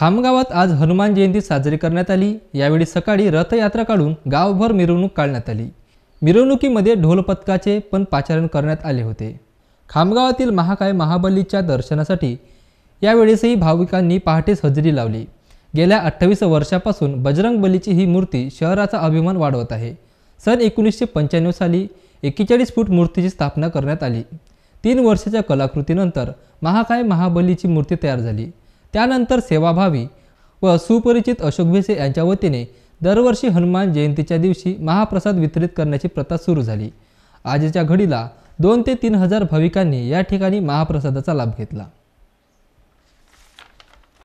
खामगावात आज हनुमान जयंती साजरी करण्यात आली यावेळी सकाळी रथयात्रा काढून गावभर मिरवणूक काढण्यात आली मिरवणुकीमध्ये ढोल पथकाचे पण पाचारण करण्यात आले होते खामगावातील महाकाय महाबलीच्या दर्शनासाठी यावेळेसही भाविकांनी पहाटेच हजेरी लावली गेल्या अठ्ठावीस वर्षापासून बजरंग बलीची ही मूर्ती शहराचा अभिमान वाढवत आहे सन एकोणीसशे पंच्याण्णव साली एक्केचाळीस फूट मूर्तीची स्थापना करण्यात आली तीन वर्षाच्या कलाकृतीनंतर महाकाय महाबलीची मूर्ती तयार झाली त्यानंतर सेवाभावी व सुपरिचित अशोक भिसे यांच्या वतीने दरवर्षी हनुमान जयंतीच्या दिवशी महाप्रसाद वितरित करण्याची प्रथा सुरू झाली आजच्या घडीला दोन ते तीन हजार भाविकांनी या ठिकाणी महाप्रसादाचा लाभ घेतला